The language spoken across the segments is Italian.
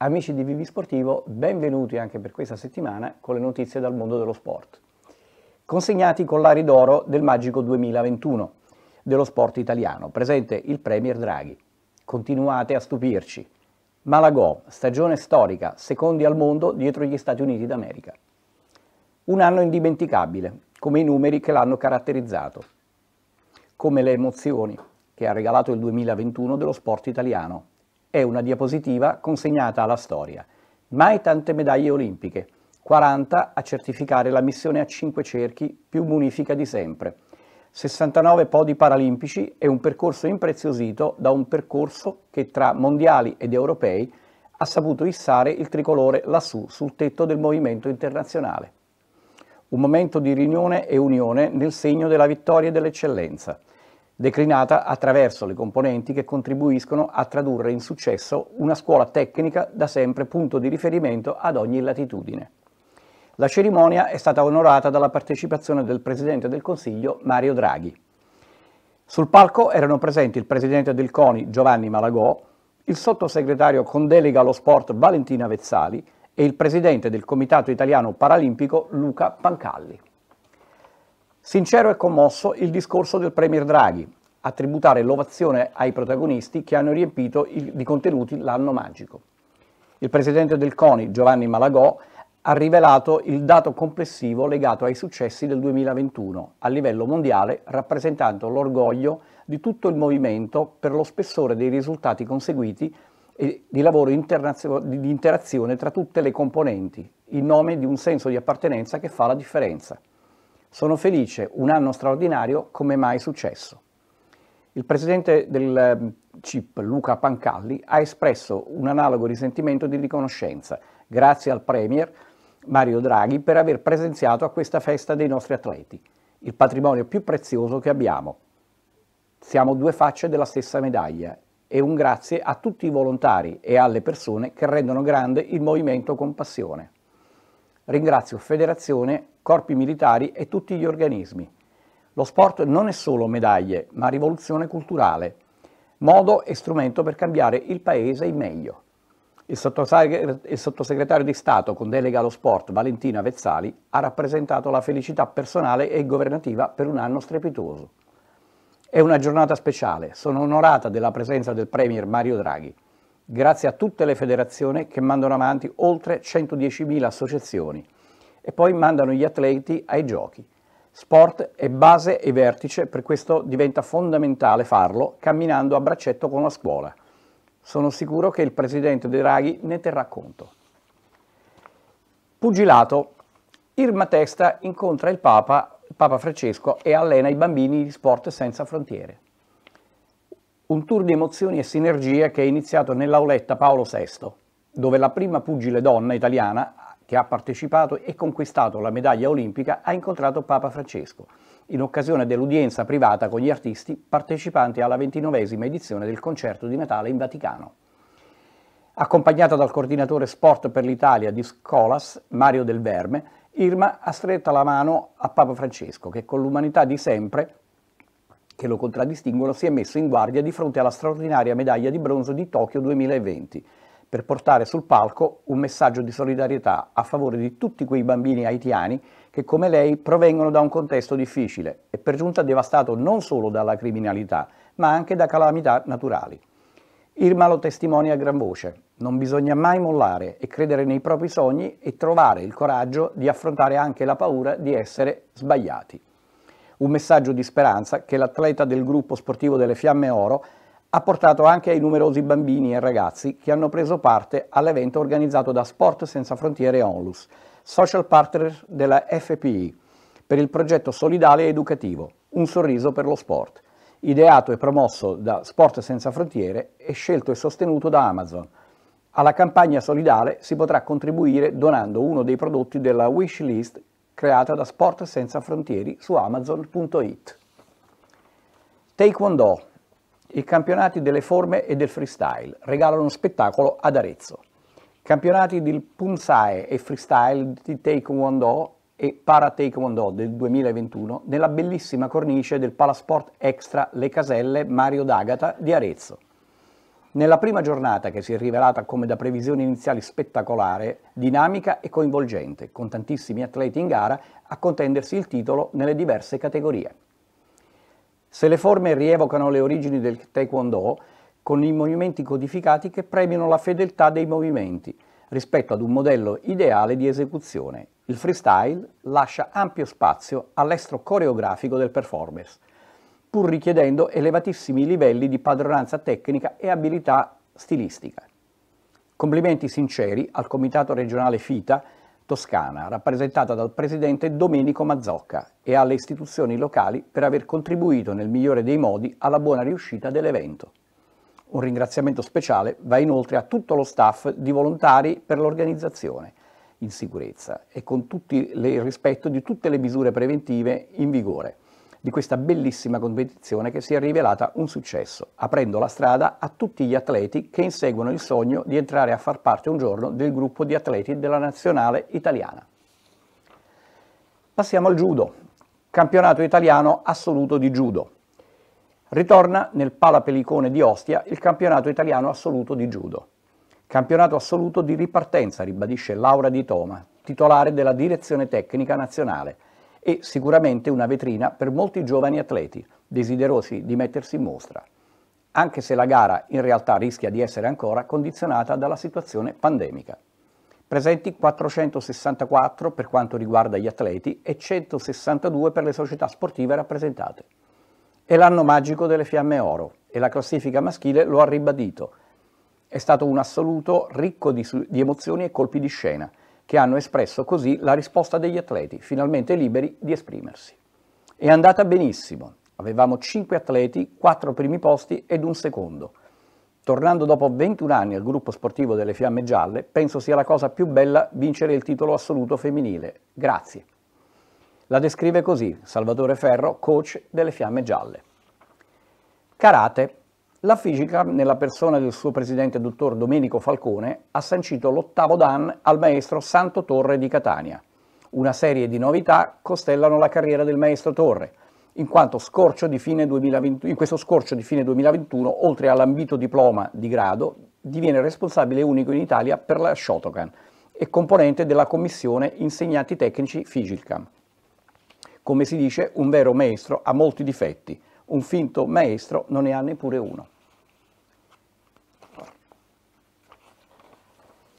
Amici di Vivi Sportivo, benvenuti anche per questa settimana con le notizie dal mondo dello sport. Consegnati collari d'oro del Magico 2021 dello sport italiano, presente il Premier Draghi. Continuate a stupirci. Malagò, stagione storica, secondi al mondo dietro gli Stati Uniti d'America. Un anno indimenticabile, come i numeri che l'hanno caratterizzato, come le emozioni che ha regalato il 2021 dello sport italiano, è una diapositiva consegnata alla storia. Mai tante medaglie olimpiche, 40 a certificare la missione a 5 cerchi più munifica di sempre, 69 podi paralimpici e un percorso impreziosito da un percorso che tra mondiali ed europei ha saputo issare il tricolore lassù sul tetto del movimento internazionale. Un momento di riunione e unione nel segno della vittoria e dell'eccellenza – declinata attraverso le componenti che contribuiscono a tradurre in successo una scuola tecnica da sempre punto di riferimento ad ogni latitudine. La cerimonia è stata onorata dalla partecipazione del Presidente del Consiglio Mario Draghi. Sul palco erano presenti il Presidente del CONI Giovanni Malagò, il sottosegretario con delega allo sport Valentina Vezzali e il Presidente del Comitato Italiano Paralimpico Luca Pancalli. Sincero e commosso il discorso del Premier Draghi, a tributare l'ovazione ai protagonisti che hanno riempito il, di contenuti l'anno magico. Il presidente del CONI, Giovanni Malagò, ha rivelato il dato complessivo legato ai successi del 2021 a livello mondiale, rappresentando l'orgoglio di tutto il movimento per lo spessore dei risultati conseguiti e di lavoro internazio- di interazione tra tutte le componenti, in nome di un senso di appartenenza che fa la differenza. Sono felice, un anno straordinario come mai successo. Il presidente del ehm, CIP, Luca Pancalli, ha espresso un analogo risentimento di riconoscenza, grazie al Premier Mario Draghi per aver presenziato a questa festa dei nostri atleti, il patrimonio più prezioso che abbiamo. Siamo due facce della stessa medaglia e un grazie a tutti i volontari e alle persone che rendono grande il movimento con passione. Ringrazio federazione, corpi militari e tutti gli organismi. Lo sport non è solo medaglie, ma rivoluzione culturale, modo e strumento per cambiare il paese in meglio. Il sottosegretario, il sottosegretario di Stato con delega allo sport Valentina Vezzali ha rappresentato la felicità personale e governativa per un anno strepitoso. È una giornata speciale, sono onorata della presenza del Premier Mario Draghi grazie a tutte le federazioni che mandano avanti oltre 110.000 associazioni e poi mandano gli atleti ai giochi. Sport è base e vertice, per questo diventa fondamentale farlo camminando a braccetto con la scuola. Sono sicuro che il presidente Draghi ne terrà conto. Pugilato. Irma Testa incontra il Papa, il Papa Francesco e allena i bambini di Sport Senza Frontiere un tour di emozioni e sinergie che è iniziato nell'auletta Paolo VI, dove la prima pugile donna italiana che ha partecipato e conquistato la medaglia olimpica ha incontrato Papa Francesco, in occasione dell'udienza privata con gli artisti partecipanti alla ventinovesima edizione del concerto di Natale in Vaticano. Accompagnata dal coordinatore Sport per l'Italia di Scolas, Mario Del Verme, Irma ha stretta la mano a Papa Francesco, che con l'umanità di sempre che lo contraddistinguono, si è messo in guardia di fronte alla straordinaria medaglia di bronzo di Tokyo 2020 per portare sul palco un messaggio di solidarietà a favore di tutti quei bambini haitiani che come lei provengono da un contesto difficile e per giunta devastato non solo dalla criminalità, ma anche da calamità naturali. Irma lo testimonia a gran voce, non bisogna mai mollare e credere nei propri sogni e trovare il coraggio di affrontare anche la paura di essere sbagliati un messaggio di speranza che l'atleta del gruppo sportivo delle Fiamme Oro ha portato anche ai numerosi bambini e ragazzi che hanno preso parte all'evento organizzato da Sport Senza Frontiere Onlus, social partner della FPI, per il progetto solidale ed educativo Un sorriso per lo sport, ideato e promosso da Sport Senza Frontiere e scelto e sostenuto da Amazon. Alla campagna solidale si potrà contribuire donando uno dei prodotti della wish list creata da Sport Senza Frontieri su Amazon.it. Taekwondo, i campionati delle forme e del freestyle, regalano uno spettacolo ad Arezzo. Campionati di Punsae e freestyle di Taekwondo e Para Taekwondo del 2021 nella bellissima cornice del Palasport Extra Le Caselle Mario D'Agata di Arezzo. Nella prima giornata, che si è rivelata come da previsioni iniziali spettacolare, dinamica e coinvolgente, con tantissimi atleti in gara a contendersi il titolo nelle diverse categorie. Se le forme rievocano le origini del taekwondo, con i movimenti codificati che premiano la fedeltà dei movimenti, rispetto ad un modello ideale di esecuzione. Il freestyle lascia ampio spazio all'estro coreografico del performance, pur richiedendo elevatissimi livelli di padronanza tecnica e abilità stilistica. Complimenti sinceri al Comitato regionale FITA Toscana, rappresentata dal presidente Domenico Mazzocca, e alle istituzioni locali per aver contribuito nel migliore dei modi alla buona riuscita dell'evento. Un ringraziamento speciale va inoltre a tutto lo staff di volontari per l'organizzazione in sicurezza e con il rispetto di tutte le misure preventive in vigore di questa bellissima competizione che si è rivelata un successo, aprendo la strada a tutti gli atleti che inseguono il sogno di entrare a far parte un giorno del gruppo di atleti della nazionale italiana. Passiamo al judo, campionato italiano assoluto di judo. Ritorna nel Palapelicone di Ostia il campionato italiano assoluto di judo. Campionato assoluto di ripartenza, ribadisce Laura Di Toma, titolare della direzione tecnica nazionale, e sicuramente una vetrina per molti giovani atleti desiderosi di mettersi in mostra, anche se la gara in realtà rischia di essere ancora condizionata dalla situazione pandemica. Presenti 464 per quanto riguarda gli atleti e 162 per le società sportive rappresentate. È l'anno magico delle fiamme oro e la classifica maschile lo ha ribadito. È stato un assoluto ricco di, di emozioni e colpi di scena, che hanno espresso così la risposta degli atleti, finalmente liberi di esprimersi. È andata benissimo, avevamo 5 atleti, 4 primi posti ed un secondo. Tornando dopo 21 anni al gruppo sportivo delle Fiamme Gialle, penso sia la cosa più bella vincere il titolo assoluto femminile. Grazie. La descrive così Salvatore Ferro, coach delle Fiamme Gialle. Karate la fisica, nella persona del suo presidente dottor Domenico Falcone, ha sancito l'ottavo dan al maestro Santo Torre di Catania. Una serie di novità costellano la carriera del maestro Torre, in, di in questo scorcio di fine 2021, oltre all'ambito diploma di grado, diviene responsabile unico in Italia per la Shotokan e componente della commissione insegnanti tecnici Figilcam. Come si dice, un vero maestro ha molti difetti, un finto maestro non ne ha neppure uno.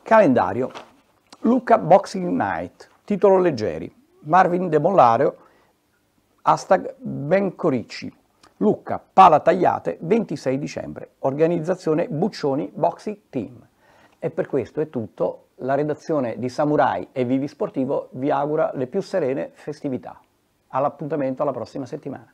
Calendario. Luca Boxing Night, titolo leggeri. Marvin De Mollario, hashtag Bencoricci. Lucca, pala tagliate, 26 dicembre. Organizzazione Buccioni Boxing Team. E per questo è tutto. La redazione di Samurai e Vivi Sportivo vi augura le più serene festività. All'appuntamento alla prossima settimana.